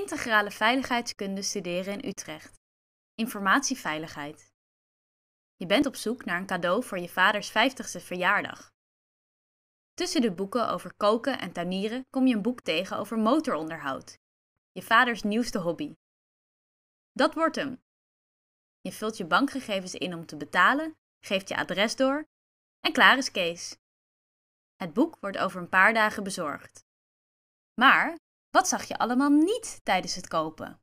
integrale veiligheidskunde studeren in Utrecht. Informatieveiligheid. Je bent op zoek naar een cadeau voor je vaders 50ste verjaardag. Tussen de boeken over koken en tuinieren kom je een boek tegen over motoronderhoud. Je vaders nieuwste hobby. Dat wordt hem. Je vult je bankgegevens in om te betalen, geeft je adres door en klaar is Kees. Het boek wordt over een paar dagen bezorgd. Maar wat zag je allemaal niet tijdens het kopen?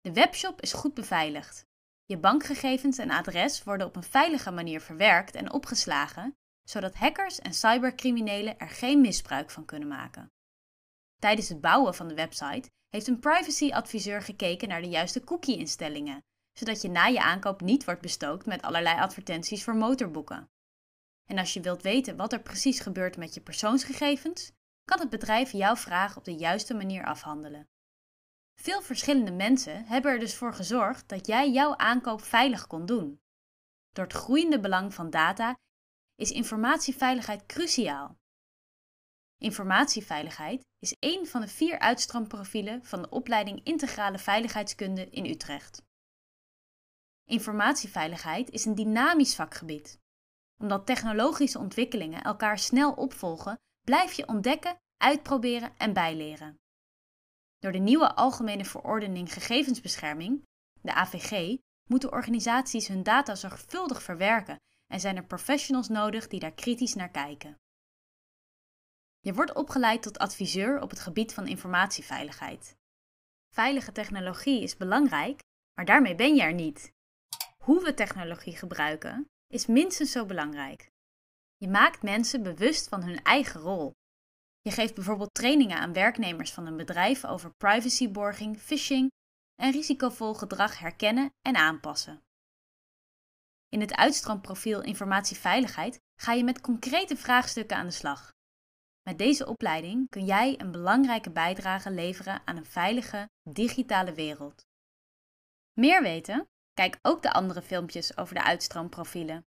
De webshop is goed beveiligd. Je bankgegevens en adres worden op een veilige manier verwerkt en opgeslagen, zodat hackers en cybercriminelen er geen misbruik van kunnen maken. Tijdens het bouwen van de website heeft een privacyadviseur gekeken naar de juiste cookie-instellingen, zodat je na je aankoop niet wordt bestookt met allerlei advertenties voor motorboeken. En als je wilt weten wat er precies gebeurt met je persoonsgegevens, kan het bedrijf jouw vraag op de juiste manier afhandelen. Veel verschillende mensen hebben er dus voor gezorgd dat jij jouw aankoop veilig kon doen. Door het groeiende belang van data is informatieveiligheid cruciaal. Informatieveiligheid is één van de vier uitstroomprofielen van de opleiding Integrale Veiligheidskunde in Utrecht. Informatieveiligheid is een dynamisch vakgebied. Omdat technologische ontwikkelingen elkaar snel opvolgen, blijf je ontdekken, uitproberen en bijleren. Door de nieuwe Algemene Verordening Gegevensbescherming, de AVG, moeten organisaties hun data zorgvuldig verwerken en zijn er professionals nodig die daar kritisch naar kijken. Je wordt opgeleid tot adviseur op het gebied van informatieveiligheid. Veilige technologie is belangrijk, maar daarmee ben je er niet. Hoe we technologie gebruiken is minstens zo belangrijk. Je maakt mensen bewust van hun eigen rol. Je geeft bijvoorbeeld trainingen aan werknemers van een bedrijf over privacyborging, phishing en risicovol gedrag herkennen en aanpassen. In het uitstroomprofiel informatieveiligheid ga je met concrete vraagstukken aan de slag. Met deze opleiding kun jij een belangrijke bijdrage leveren aan een veilige digitale wereld. Meer weten? Kijk ook de andere filmpjes over de uitstroomprofielen.